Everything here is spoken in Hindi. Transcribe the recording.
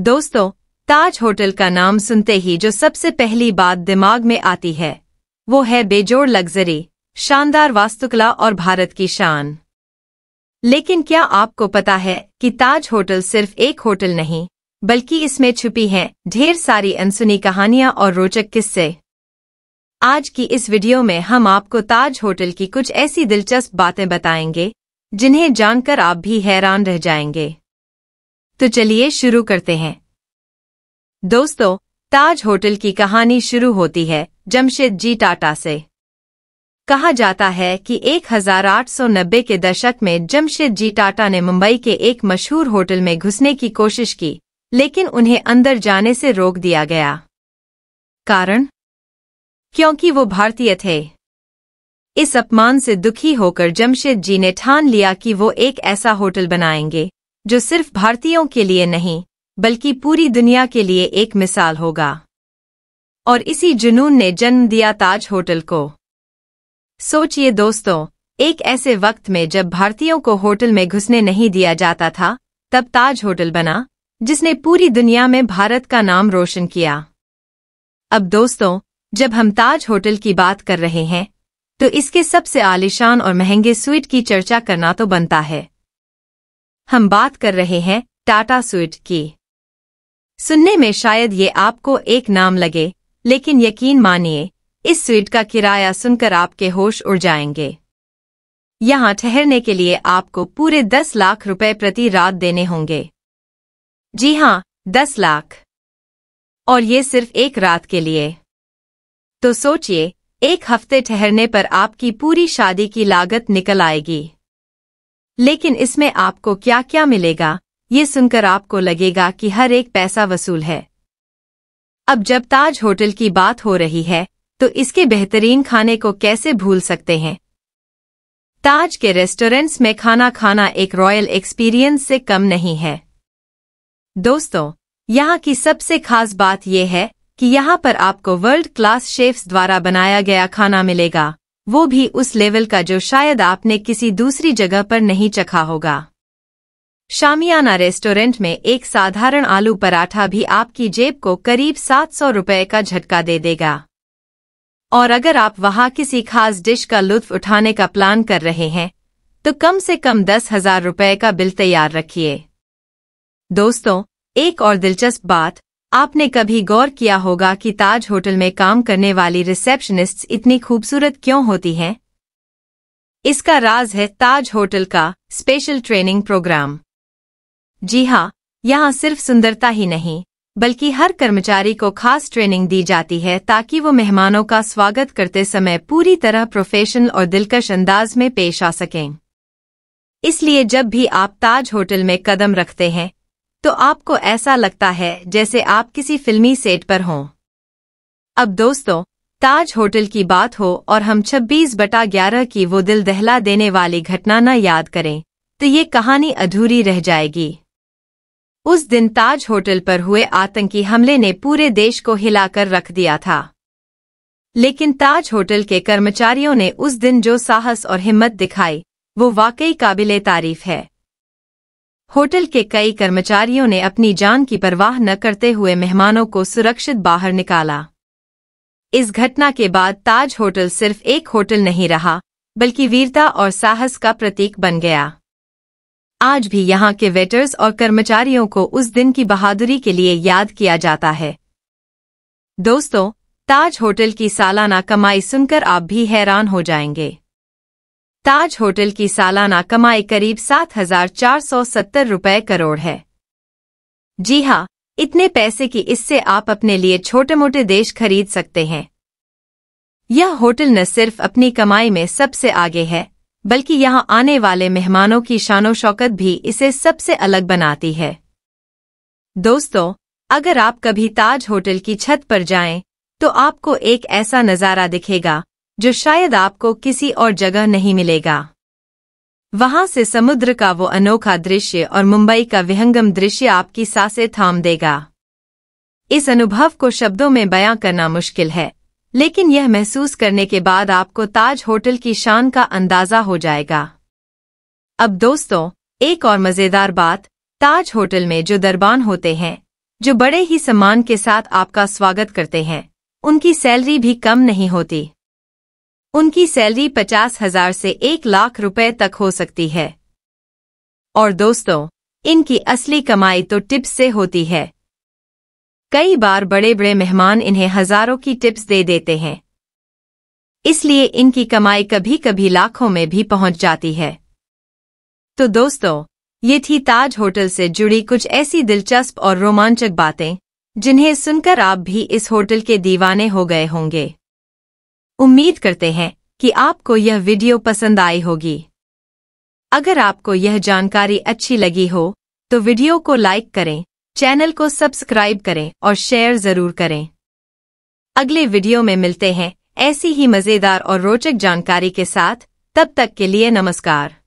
दोस्तों ताज होटल का नाम सुनते ही जो सबसे पहली बात दिमाग में आती है वो है बेजोड़ लग्जरी शानदार वास्तुकला और भारत की शान लेकिन क्या आपको पता है कि ताज होटल सिर्फ एक होटल नहीं बल्कि इसमें छुपी हैं ढेर सारी अनसुनी कहानियां और रोचक किस्से आज की इस वीडियो में हम आपको ताज होटल की कुछ ऐसी दिलचस्प बातें बताएंगे जिन्हें जानकर आप भी हैरान रह जाएंगे तो चलिए शुरू करते हैं दोस्तों ताज होटल की कहानी शुरू होती है जमशेद जी टाटा से कहा जाता है कि 1890 के दशक में जमशेद जी टाटा ने मुंबई के एक मशहूर होटल में घुसने की कोशिश की लेकिन उन्हें अंदर जाने से रोक दिया गया कारण क्योंकि वो भारतीय थे इस अपमान से दुखी होकर जमशेद जी ने ठान लिया कि वो एक ऐसा होटल बनाएंगे जो सिर्फ भारतीयों के लिए नहीं बल्कि पूरी दुनिया के लिए एक मिसाल होगा और इसी जुनून ने जन्म दिया ताज होटल को सोचिए दोस्तों एक ऐसे वक्त में जब भारतीयों को होटल में घुसने नहीं दिया जाता था तब ताज होटल बना जिसने पूरी दुनिया में भारत का नाम रोशन किया अब दोस्तों जब हम ताज होटल की बात कर रहे हैं तो इसके सबसे आलिशान और महंगे स्वीट की चर्चा करना तो बनता है हम बात कर रहे हैं टाटा स्वीट की सुनने में शायद ये आपको एक नाम लगे लेकिन यकीन मानिए इस स्वीट का किराया सुनकर आपके होश उड़ जाएंगे यहाँ ठहरने के लिए आपको पूरे दस लाख रुपए प्रति रात देने होंगे जी हाँ दस लाख और ये सिर्फ एक रात के लिए तो सोचिए एक हफ्ते ठहरने पर आपकी पूरी शादी की लागत निकल आएगी लेकिन इसमें आपको क्या क्या मिलेगा ये सुनकर आपको लगेगा कि हर एक पैसा वसूल है अब जब ताज होटल की बात हो रही है तो इसके बेहतरीन खाने को कैसे भूल सकते हैं ताज के रेस्टोरेंट्स में खाना खाना एक रॉयल एक्सपीरियंस से कम नहीं है दोस्तों यहाँ की सबसे खास बात यह है कि यहाँ पर आपको वर्ल्ड क्लास शेफ्स द्वारा बनाया गया खाना मिलेगा वो भी उस लेवल का जो शायद आपने किसी दूसरी जगह पर नहीं चखा होगा शामियाना रेस्टोरेंट में एक साधारण आलू पराठा भी आपकी जेब को करीब सात सौ रुपये का झटका दे देगा और अगर आप वहाँ किसी खास डिश का लुत्फ उठाने का प्लान कर रहे हैं तो कम से कम दस हजार रुपये का बिल तैयार रखिए दोस्तों एक और दिलचस्प बात आपने कभी गौर किया होगा कि ताज होटल में काम करने वाली रिसेप्शनिस्ट इतनी खूबसूरत क्यों होती हैं इसका राज है ताज होटल का स्पेशल ट्रेनिंग प्रोग्राम जी हाँ यहाँ सिर्फ सुंदरता ही नहीं बल्कि हर कर्मचारी को खास ट्रेनिंग दी जाती है ताकि वो मेहमानों का स्वागत करते समय पूरी तरह प्रोफेशनल और दिलकश अंदाज में पेश आ सकें इसलिए जब भी आप ताज होटल में कदम रखते हैं तो आपको ऐसा लगता है जैसे आप किसी फिल्मी सेट पर हों अब दोस्तों ताज होटल की बात हो और हम 26 बटा ग्यारह की वो दिल दहला देने वाली घटना न याद करें तो ये कहानी अधूरी रह जाएगी उस दिन ताज होटल पर हुए आतंकी हमले ने पूरे देश को हिलाकर रख दिया था लेकिन ताज होटल के कर्मचारियों ने उस दिन जो साहस और हिम्मत दिखाई वो वाकई काबिल तारीफ है होटल के कई कर्मचारियों ने अपनी जान की परवाह न करते हुए मेहमानों को सुरक्षित बाहर निकाला इस घटना के बाद ताज होटल सिर्फ एक होटल नहीं रहा बल्कि वीरता और साहस का प्रतीक बन गया आज भी यहाँ के वेटर्स और कर्मचारियों को उस दिन की बहादुरी के लिए याद किया जाता है दोस्तों ताज होटल की सालाना कमाई सुनकर आप भी हैरान हो जाएंगे ताज होटल की सालाना कमाई करीब सात हजार चार सौ सत्तर रुपए करोड़ है जी हाँ इतने पैसे की इससे आप अपने लिए छोटे मोटे देश खरीद सकते हैं यह होटल न सिर्फ अपनी कमाई में सबसे आगे है बल्कि यहाँ आने वाले मेहमानों की शानो शौकत भी इसे सबसे अलग बनाती है दोस्तों अगर आप कभी ताज होटल की छत पर जाएं, तो आपको एक ऐसा नज़ारा दिखेगा जो शायद आपको किसी और जगह नहीं मिलेगा वहां से समुद्र का वो अनोखा दृश्य और मुंबई का विहंगम दृश्य आपकी सांसें थाम देगा इस अनुभव को शब्दों में बयां करना मुश्किल है लेकिन यह महसूस करने के बाद आपको ताज होटल की शान का अंदाजा हो जाएगा अब दोस्तों एक और मज़ेदार बात ताज होटल में जो दरबान होते हैं जो बड़े ही सम्मान के साथ आपका स्वागत करते हैं उनकी सैलरी भी कम नहीं होती उनकी सैलरी पचास हजार से एक लाख रुपए तक हो सकती है और दोस्तों इनकी असली कमाई तो टिप्स से होती है कई बार बड़े बड़े मेहमान इन्हें हजारों की टिप्स दे देते हैं इसलिए इनकी कमाई कभी कभी लाखों में भी पहुंच जाती है तो दोस्तों ये थी ताज होटल से जुड़ी कुछ ऐसी दिलचस्प और रोमांचक बातें जिन्हें सुनकर आप भी इस होटल के दीवाने हो गए होंगे उम्मीद करते हैं कि आपको यह वीडियो पसंद आई होगी अगर आपको यह जानकारी अच्छी लगी हो तो वीडियो को लाइक करें चैनल को सब्सक्राइब करें और शेयर जरूर करें अगले वीडियो में मिलते हैं ऐसी ही मज़ेदार और रोचक जानकारी के साथ तब तक के लिए नमस्कार